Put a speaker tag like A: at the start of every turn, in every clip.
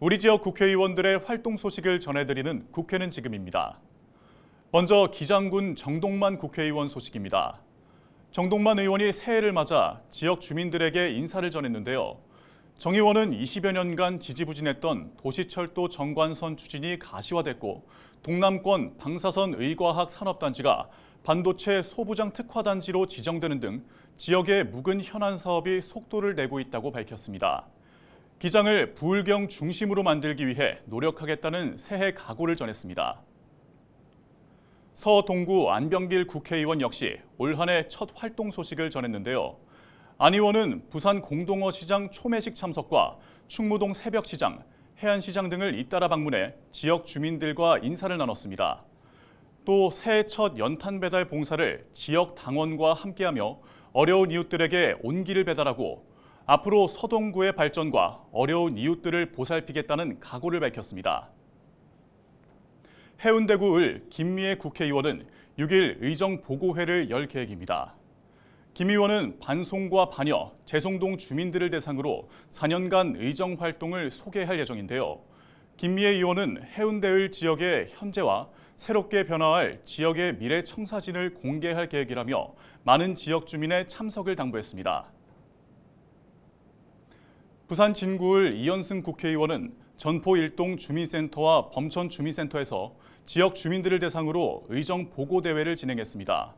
A: 우리 지역 국회의원들의 활동 소식을 전해드리는 국회는 지금입니다. 먼저 기장군 정동만 국회의원 소식입니다. 정동만 의원이 새해를 맞아 지역 주민들에게 인사를 전했는데요. 정 의원은 20여 년간 지지부진했던 도시철도 정관선 추진이 가시화됐고 동남권 방사선 의과학 산업단지가 반도체 소부장 특화단지로 지정되는 등 지역의 묵은 현안 사업이 속도를 내고 있다고 밝혔습니다. 기장을 부울경 중심으로 만들기 위해 노력하겠다는 새해 각오를 전했습니다. 서동구 안병길 국회의원 역시 올한해첫 활동 소식을 전했는데요. 안 의원은 부산 공동어 시장 초매식 참석과 충무동 새벽 시장, 해안시장 등을 잇따라 방문해 지역 주민들과 인사를 나눴습니다. 또 새해 첫 연탄 배달 봉사를 지역 당원과 함께하며 어려운 이웃들에게 온기를 배달하고 앞으로 서동구의 발전과 어려운 이웃들을 보살피겠다는 각오를 밝혔습니다. 해운대구 을 김미애 국회의원은 6일 의정 보고회를 열 계획입니다. 김 의원은 반송과 반여, 재송동 주민들을 대상으로 4년간 의정 활동을 소개할 예정인데요. 김미애 의원은 해운대을 지역의 현재와 새롭게 변화할 지역의 미래 청사진을 공개할 계획이라며 많은 지역 주민의 참석을 당부했습니다. 부산 진구을 이현승 국회의원은 전포 1동 주민센터와 범천 주민센터에서 지역 주민들을 대상으로 의정 보고 대회를 진행했습니다.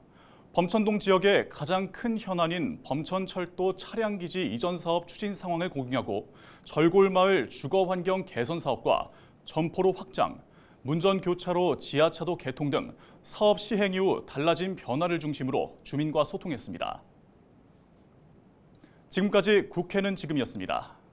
A: 범천동 지역의 가장 큰 현안인 범천철도 차량기지 이전 사업 추진 상황을 공유하고 절골마을 주거환경 개선 사업과 점포로 확장, 문전교차로 지하차도 개통 등 사업 시행 이후 달라진 변화를 중심으로 주민과 소통했습니다. 지금까지 국회는 지금이었습니다.